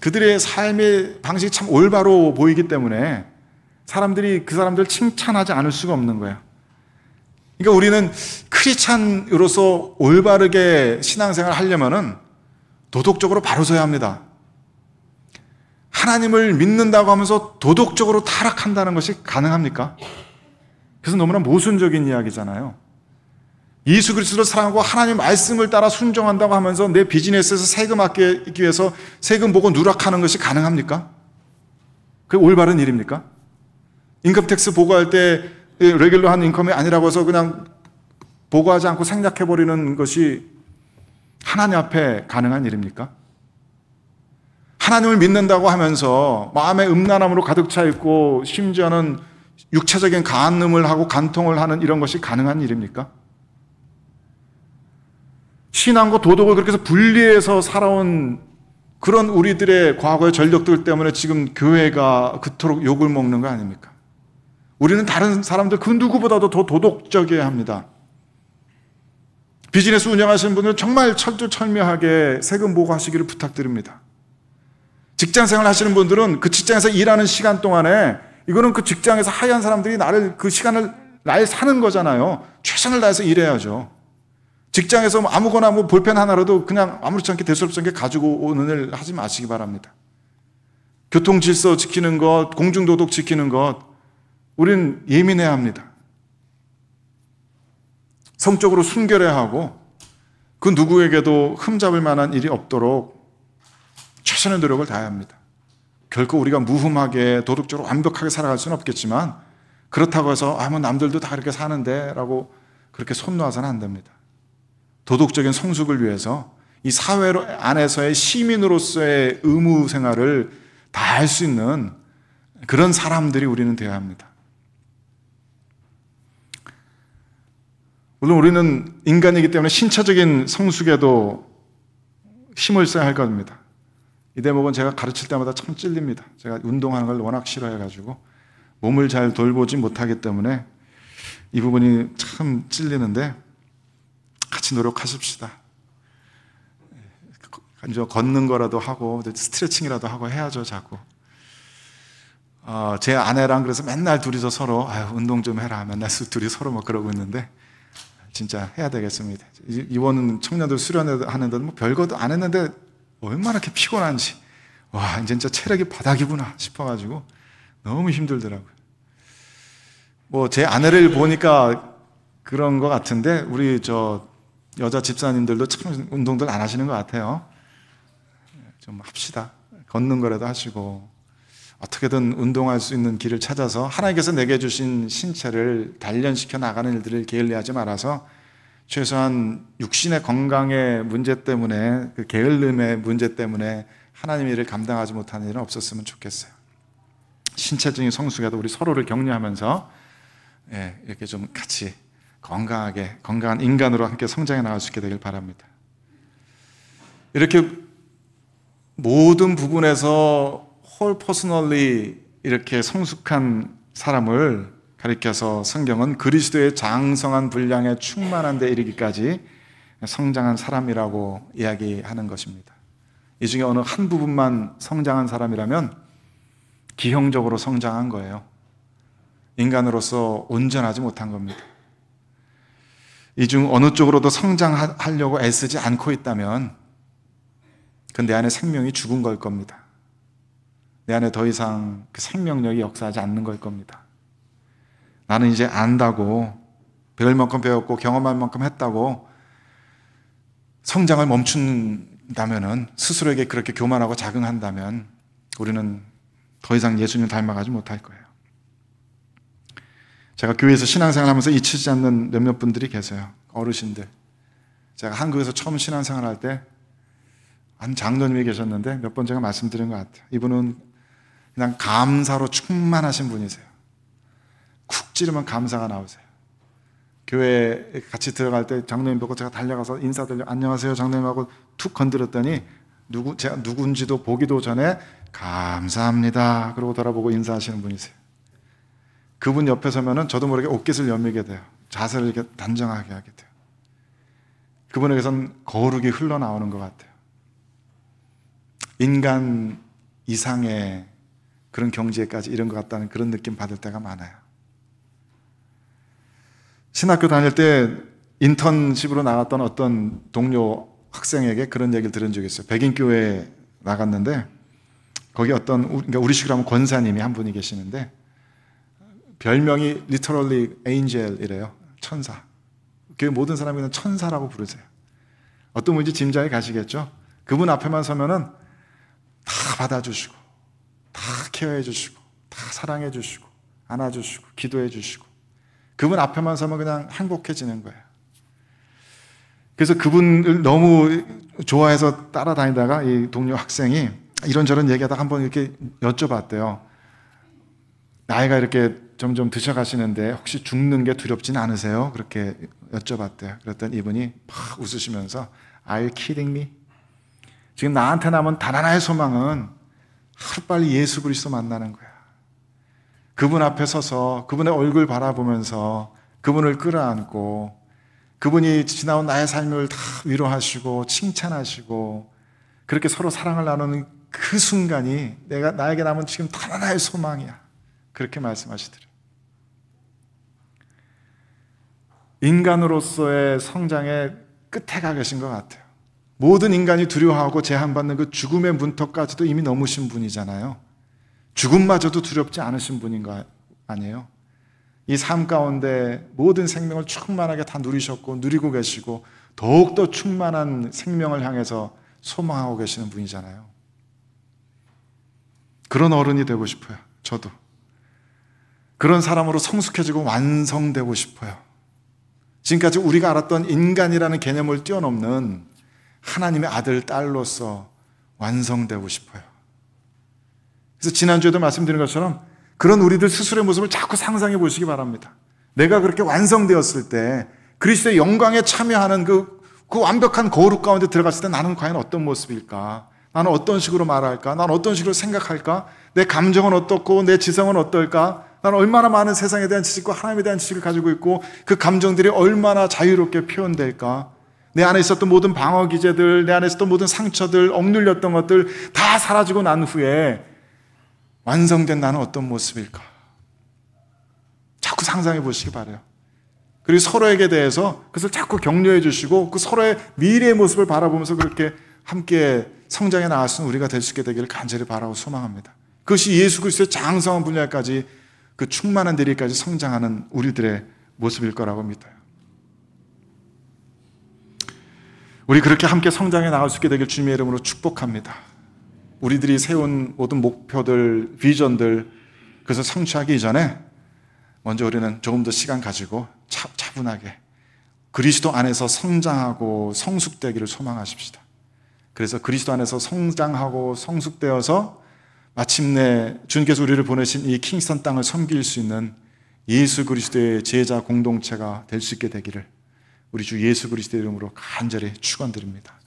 그들의 삶의 방식이 참 올바로 보이기 때문에 사람들이 그 사람들 칭찬하지 않을 수가 없는 거야. 그러니까 우리는 크리찬으로서 올바르게 신앙생활 하려면은 도덕적으로 바로 서야 합니다. 하나님을 믿는다고 하면서 도덕적으로 타락한다는 것이 가능합니까? 그래서 너무나 모순적인 이야기잖아요. 예수 그리스도를 사랑하고 하나님 말씀을 따라 순종한다고 하면서 내 비즈니스에서 세금 아끼기 위해서 세금 보고 누락하는 것이 가능합니까? 그게 올바른 일입니까? 인컴택스 보고할 때 예, 레귤러한 인컴이 아니라고 해서 그냥 보고하지 않고 생략해버리는 것이 하나님 앞에 가능한 일입니까? 하나님을 믿는다고 하면서 마음에 음란함으로 가득 차 있고 심지어는 육체적인 간음을 하고 간통을 하는 이런 것이 가능한 일입니까? 신앙과 도덕을 그렇게 해서 분리해서 살아온 그런 우리들의 과거의 전력들 때문에 지금 교회가 그토록 욕을 먹는 거 아닙니까? 우리는 다른 사람들 그 누구보다도 더 도덕적이어야 합니다. 비즈니스 운영하시는 분들 정말 철두철미하게 세금 보고하시기를 부탁드립니다. 직장 생활 하시는 분들은 그 직장에서 일하는 시간 동안에 이거는 그 직장에서 하얀 사람들이 나를 그 시간을 날 사는 거잖아요. 최선을 다해서 일해야죠. 직장에서 뭐 아무거나 뭐 볼펜 하나라도 그냥 아무렇지 않게 대수롭게 가지고 오는 일 하지 마시기 바랍니다. 교통 질서 지키는 것, 공중도덕 지키는 것, 우리는 예민해야 합니다. 성적으로 순결해야 하고 그 누구에게도 흠잡을 만한 일이 없도록 최선의 노력을 다해야 합니다. 결코 우리가 무흠하게 도덕적으로 완벽하게 살아갈 수는 없겠지만 그렇다고 해서 아무 뭐 남들도 다 그렇게 사는데 라고 그렇게 손 놓아서는 안 됩니다. 도덕적인 성숙을 위해서 이 사회 안에서의 시민으로서의 의무 생활을 다 할 수 있는 그런 사람들이 우리는 되어야 합니다. 물론 우리는 인간이기 때문에 신체적인 성숙에도 힘을 써야 할 겁니다. 이 대목은 제가 가르칠 때마다 참 찔립니다. 제가 운동하는 걸 워낙 싫어해가지고 몸을 잘 돌보지 못하기 때문에 이 부분이 참 찔리는데 같이 노력하십시다. 예, 걷는 거라도 하고 스트레칭이라도 하고 해야죠 자꾸. 어, 제 아내랑 그래서 맨날 둘이서 서로 아유, 운동 좀 해라 맨날 둘이 서로 막 그러고 있는데 진짜 해야 되겠습니다. 이번 청년들 수련하는데 뭐 별것도 안 했는데 얼마나 이렇게 피곤한지 와 이제 진짜 체력이 바닥이구나 싶어가지고 너무 힘들더라고요. 뭐 제 아내를 보니까 그런 것 같은데 우리 저 여자 집사님들도 참 운동들 안 하시는 것 같아요. 좀 합시다. 걷는 거라도 하시고 어떻게든 운동할 수 있는 길을 찾아서 하나님께서 내게 주신 신체를 단련시켜 나가는 일들을 게을리하지 말아서 최소한 육신의 건강의 문제 때문에 그 게을름의 문제 때문에 하나님 일을 감당하지 못하는 일은 없었으면 좋겠어요. 신체적인 성숙에도 우리 서로를 격려하면서 예, 이렇게 좀 같이 건강하게 건강한 인간으로 함께 성장해 나갈 수 있게 되길 바랍니다. 이렇게 모든 부분에서 홀 퍼스널리 이렇게 성숙한 사람을 가리켜서 성경은 그리스도의 장성한 분량에 충만한 데 이르기까지 성장한 사람이라고 이야기하는 것입니다. 이 중에 어느 한 부분만 성장한 사람이라면 기형적으로 성장한 거예요. 인간으로서 온전하지 못한 겁니다. 이 중 어느 쪽으로도 성장하려고 애쓰지 않고 있다면 그 내 안에 생명이 죽은 걸 겁니다. 내 안에 더 이상 그 생명력이 역사하지 않는 걸 겁니다. 나는 이제 안다고 배울 만큼 배웠고 경험할 만큼 했다고 성장을 멈춘다면은 스스로에게 그렇게 교만하고 자긍한다면 우리는 더 이상 예수님 닮아가지 못할 거예요. 제가 교회에서 신앙생활 하면서 잊히지 않는 몇몇 분들이 계세요. 어르신들. 제가 한국에서 처음 신앙생활 할때 한 장로님이 계셨는데 몇 번 제가 말씀드린 것 같아요. 이분은 그냥 감사로 충만하신 분이세요. 쿡 찌르면 감사가 나오세요. 교회 같이 들어갈 때 장로님 보고 제가 달려가서 인사드려 안녕하세요 장로님 하고 툭 건드렸더니 누구 제가 누군지도 보기도 전에 감사합니다 그러고 돌아보고 인사하시는 분이세요. 그분 옆에 서면은 저도 모르게 옷깃을 여미게 돼요. 자세를 이렇게 단정하게 하게 돼요. 그분에게선 거룩이 흘러나오는 것 같아요. 인간 이상의 그런 경지에까지 이런 것 같다는 그런 느낌 받을 때가 많아요. 신학교 다닐 때 인턴십으로 나갔던 어떤 동료 학생에게 그런 얘기를 들은 적이 있어요. 백인교회에 나갔는데 거기 어떤 그러니까 우리식으로 하면 권사님이 한 분이 계시는데 별명이 literally angel이래요. 천사. 교회 그 모든 사람이 그냥 천사라고 부르세요. 어떤 분인지 짐작이 가시겠죠? 그분 앞에만 서면은 다 받아주시고 다 케어해 주시고, 다 사랑해 주시고, 안아 주시고, 기도해 주시고. 그분 앞에만 서면 그냥 행복해지는 거예요. 그래서 그분을 너무 좋아해서 따라다니다가 이 동료 학생이 이런저런 얘기하다 한번 이렇게 여쭤봤대요. 나이가 이렇게 점점 드셔가시는데 혹시 죽는 게 두렵진 않으세요? 그렇게 여쭤봤대요. 그랬더니 이분이 팍 웃으시면서 Are you kidding me? 지금 나한테 남은 단 하나의 소망은 하루빨리 예수 그리스도 만나는 거야. 그분 앞에 서서 그분의 얼굴 바라보면서 그분을 끌어안고 그분이 지나온 나의 삶을 다 위로하시고 칭찬하시고 그렇게 서로 사랑을 나누는 그 순간이 내가 나에게 남은 지금 단 하나의 소망이야. 그렇게 말씀하시더래요. 인간으로서의 성장의 끝에 가 계신 것 같아요. 모든 인간이 두려워하고 제한받는 그 죽음의 문턱까지도 이미 넘으신 분이잖아요. 죽음마저도 두렵지 않으신 분인가 아니에요? 이 삶 가운데 모든 생명을 충만하게 다 누리셨고 누리고 계시고 더욱더 충만한 생명을 향해서 소망하고 계시는 분이잖아요. 그런 어른이 되고 싶어요. 저도. 그런 사람으로 성숙해지고 완성되고 싶어요. 지금까지 우리가 알았던 인간이라는 개념을 뛰어넘는 하나님의 아들, 딸로서 완성되고 싶어요. 그래서 지난주에도 말씀드린 것처럼 그런 우리들 스스로의 모습을 자꾸 상상해 보시기 바랍니다. 내가 그렇게 완성되었을 때 그리스도의 영광에 참여하는 그, 그 완벽한 거룩 가운데 들어갔을 때 나는 과연 어떤 모습일까? 나는 어떤 식으로 말할까? 나는 어떤 식으로 생각할까? 내 감정은 어떻고 내 지성은 어떨까? 나는 얼마나 많은 세상에 대한 지식과 하나님에 대한 지식을 가지고 있고 그 감정들이 얼마나 자유롭게 표현될까? 내 안에 있었던 모든 방어 기제들, 내 안에 있었던 모든 상처들, 억눌렸던 것들 다 사라지고 난 후에 완성된 나는 어떤 모습일까? 자꾸 상상해 보시기 바래요. 그리고 서로에게 대해서 그것을 자꾸 격려해 주시고 그 서로의 미래의 모습을 바라보면서 그렇게 함께 성장해 나아가는 우리가 될 수 있게 되기를 간절히 바라고 소망합니다. 그것이 예수 그리스도의 장성한 분야까지 그 충만한 대리까지 성장하는 우리들의 모습일 거라고 믿어요. 우리 그렇게 함께 성장해 나갈 수 있게 되길 주님의 이름으로 축복합니다. 우리들이 세운 모든 목표들, 비전들, 그것을 성취하기 전에 먼저 우리는 조금 더 시간 가지고 차, 차분하게 그리스도 안에서 성장하고 성숙되기를 소망하십시다. 그래서 그리스도 안에서 성장하고 성숙되어서 마침내 주님께서 우리를 보내신 이 킹스턴 땅을 섬길 수 있는 예수 그리스도의 제자 공동체가 될 수 있게 되기를 우리 주 예수 그리스도의 이름으로 간절히 축원드립니다.